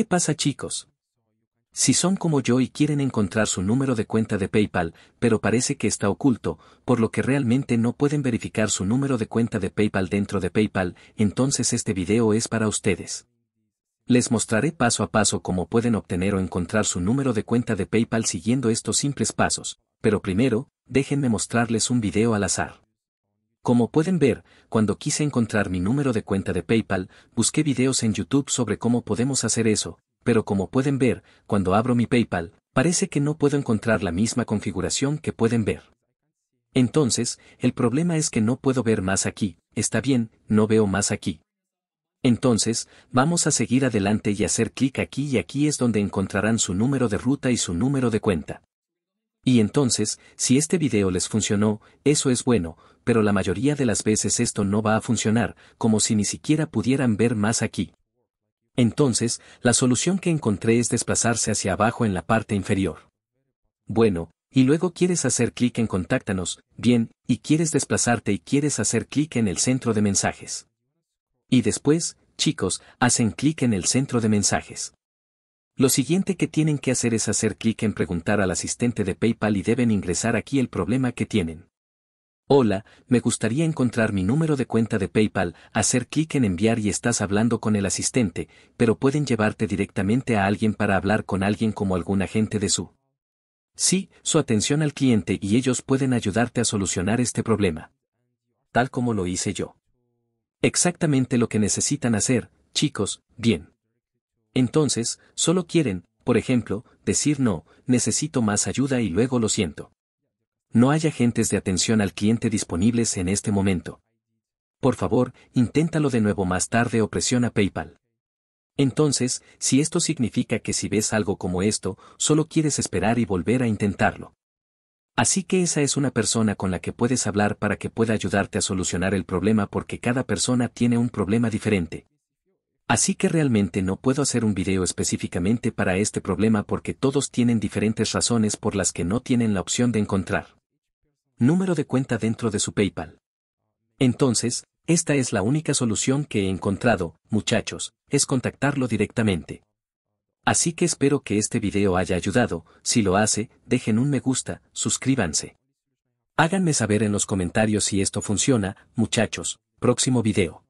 ¿Qué pasa chicos? Si son como yo y quieren encontrar su número de cuenta de PayPal, pero parece que está oculto, por lo que realmente no pueden verificar su número de cuenta de PayPal dentro de PayPal, entonces este video es para ustedes. Les mostraré paso a paso cómo pueden obtener o encontrar su número de cuenta de PayPal siguiendo estos simples pasos, pero primero, déjenme mostrarles un video al azar. Como pueden ver, cuando quise encontrar mi número de cuenta de PayPal, busqué videos en YouTube sobre cómo podemos hacer eso, pero como pueden ver, cuando abro mi PayPal, parece que no puedo encontrar la misma configuración que pueden ver. Entonces, el problema es que no puedo ver más aquí, está bien, no veo más aquí. Entonces, vamos a seguir adelante y hacer clic aquí y aquí es donde encontrarán su número de ruta y su número de cuenta. Y entonces, si este video les funcionó, eso es bueno, pero la mayoría de las veces esto no va a funcionar, como si ni siquiera pudieran ver más aquí. Entonces, la solución que encontré es desplazarse hacia abajo en la parte inferior. Bueno, y luego quieres hacer clic en Contáctanos, bien, y quieres desplazarte y quieres hacer clic en el centro de mensajes. Y después, chicos, hacen clic en el centro de mensajes. Lo siguiente que tienen que hacer es hacer clic en preguntar al asistente de PayPal y deben ingresar aquí el problema que tienen. Hola, me gustaría encontrar mi número de cuenta de PayPal, hacer clic en enviar y estás hablando con el asistente, pero pueden llevarte directamente a alguien para hablar con alguien como algún agente de su. Sí, su atención al cliente y ellos pueden ayudarte a solucionar este problema. Tal como lo hice yo. Exactamente lo que necesitan hacer, chicos, bien. Entonces, solo quieren, por ejemplo, decir no, necesito más ayuda y luego lo siento. No hay agentes de atención al cliente disponibles en este momento. Por favor, inténtalo de nuevo más tarde o presiona PayPal. Entonces, si esto significa que si ves algo como esto, solo quieres esperar y volver a intentarlo. Así que esa es una persona con la que puedes hablar para que pueda ayudarte a solucionar el problema porque cada persona tiene un problema diferente. Así que realmente no puedo hacer un video específicamente para este problema porque todos tienen diferentes razones por las que no tienen la opción de encontrar. Número de cuenta dentro de su PayPal. Entonces, esta es la única solución que he encontrado, muchachos, es contactarlo directamente. Así que espero que este video haya ayudado, si lo hace, dejen un me gusta, suscríbanse. Háganme saber en los comentarios si esto funciona, muchachos, próximo video.